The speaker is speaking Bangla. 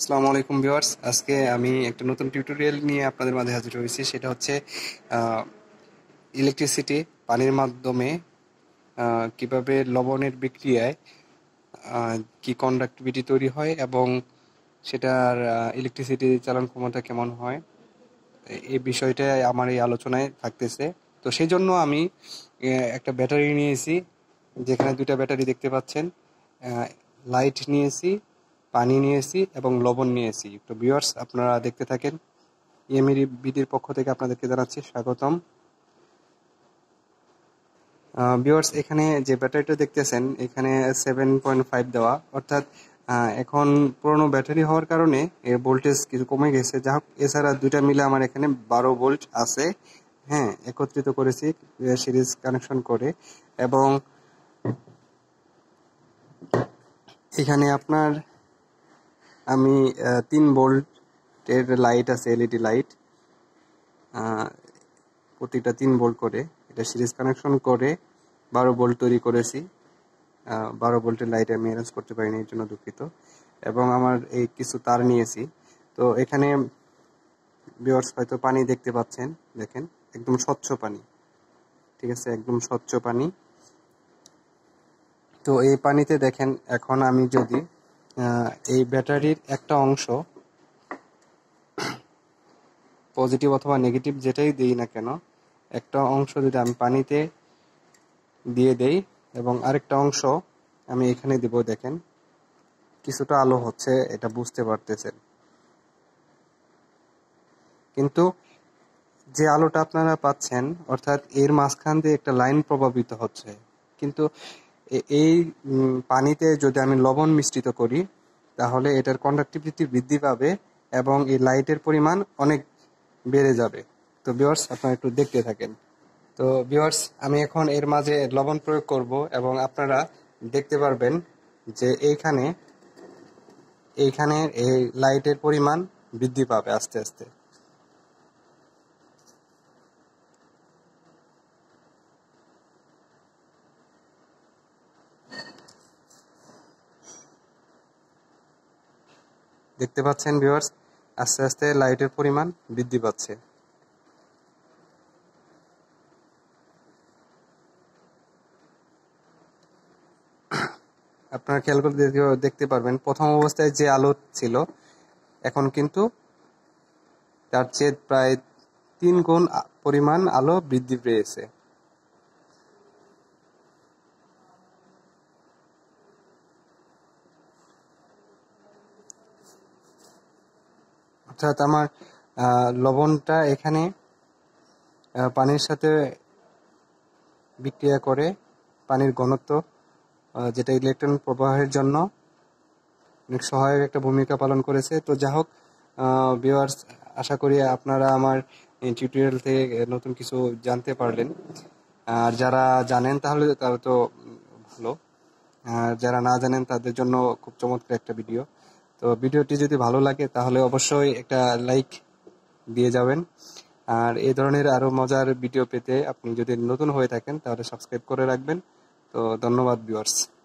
আসসালামু আলাইকুম ভিউয়ার্স আজকে আমি একটা নতুন টিউটোরিয়াল নিয়ে আপনাদের মাঝে হাজির হয়েছি সেটা হচ্ছে ইলেকট্রিসিটি পানির মাধ্যমে কিভাবে লবণের বিক্রিয়ায় কি কন্ডাক্টিভিটি তৈরি হয় এবং সেটার ইলেকট্রিসিটি চালন ক্ষমতা কেমন হয় এই বিষয়টা আমার এই আলোচনায় থাকতেছে তো সেই জন্য আমি একটা ব্যাটারি নিয়েছি যেখানে দুইটা ব্যাটারি দেখতে পাচ্ছেন লাইট নিয়েছি পানি নিয়েছি এবং লবণ নিয়েছি তো ভিউয়ার্স আপনারা দেখতে থাকেন ইএমই বিডির পক্ষ থেকে আপনাদেরকে জানাচ্ছি স্বাগতম ভিউয়ার্স এখানে যে ব্যাটারিটা দেখতেছেন এখানে সেভেন পয়েন্ট ফাইভ দেওয়া অর্থাৎ এখন পুরনো ব্যাটারি হওয়ার কারণে এর ভোল্টেজ কিছু কমে গেছে যা হোক এছাড়া দুইটা মিলে আমার এখানে বারো ভোল্ট আছে হ্যাঁ একত্রিত করেছি সিরিজ কানেকশন করে এবং এখানে আপনার আমি তিন বোল্টের লাইট আছে এলইডি লাইট প্রতিটা তিন বোল্ট করে এটা সিরিজ কানেকশন করে বারো বোল্ট তৈরি করেছি বারো বোল্টের লাইট আমি অ্যারেঞ্জ করতে পারিনি এর জন্য দুঃখিত এবং আমার এই কিছু তার নিয়েছি তো এখানে বিওয়ার্স হয়তো পানি দেখতে পাচ্ছেন দেখেন একদম স্বচ্ছ পানি ঠিক আছে একদম স্বচ্ছ পানি তো এই পানিতে দেখেন এখন আমি যদি এই ব্যাটারির একটা অংশ পজিটিভ অথবা নেগেটিভ যেটাই দিই না কেন একটা অংশ যদি আমি পানিতে দিয়ে দেই এবং আরেকটা অংশ আমি এখানে দেব দেখেন কিছুটা আলো হচ্ছে এটা বুঝতে পারতেছেন কিন্তু যে আলোটা আপনারা পাচ্ছেন অর্থাৎ এর মাঝখান দিয়ে একটা লাইন প্রভাবিত হচ্ছে কিন্তু এই পানিতে যদি আমি লবণ মিশ্রিত করি তাহলে এটার কন্ডাক্টিভিটি বৃদ্ধি পাবে এবং এই লাইটের পরিমাণ অনেক বেড়ে যাবে তো বিওয়ার্স আপনারা একটু দেখতে থাকেন তো বিওয়ার্স আমি এখন এর মাঝে লবণ প্রয়োগ করব এবং আপনারা দেখতে পারবেন যে এইখানে এইখানে এই লাইটের পরিমাণ বৃদ্ধি পাবে আস্তে আস্তে দেখতে পাচ্ছেন ভিউয়ার্স আস্তে আস্তে লাইটের পরিমাণ বৃদ্ধি পাচ্ছে আপনারা খেয়াল করে দেখতে পারবেন প্রথম অবস্থায় যে আলো ছিল এখন কিন্তু তার চেয়ে প্রায় তিন গুণ পরিমাণ আলো বৃদ্ধি পেয়েছে অর্থাৎ আমার লবণটা এখানে পানির সাথে বিক্রিয়া করে পানির ঘনত্ব যেটা ইলেকট্রন প্রবাহের জন্য অনেক সহায়ক একটা ভূমিকা পালন করেছে তো যা হোক ভিওয়ার্স আশা করি আপনারা আমার টিউটোরিয়াল থেকে নতুন কিছু জানতে পারলেন আর যারা জানেন তাহলে তারা তো ভালো আর যারা না জানেন তাদের জন্য খুব চমৎকার একটা ভিডিও তো ভিডিওটি যদি ভালো লাগে তাহলে অবশ্যই একটা লাইক দিয়ে যাবেন আর এই ধরনের আরও মজার ভিডিও পেতে আপনি যদি নতুন হয়ে থাকেন তাহলে সাবস্ক্রাইব করে রাখবেন তো ধন্যবাদ ভিউয়ার্স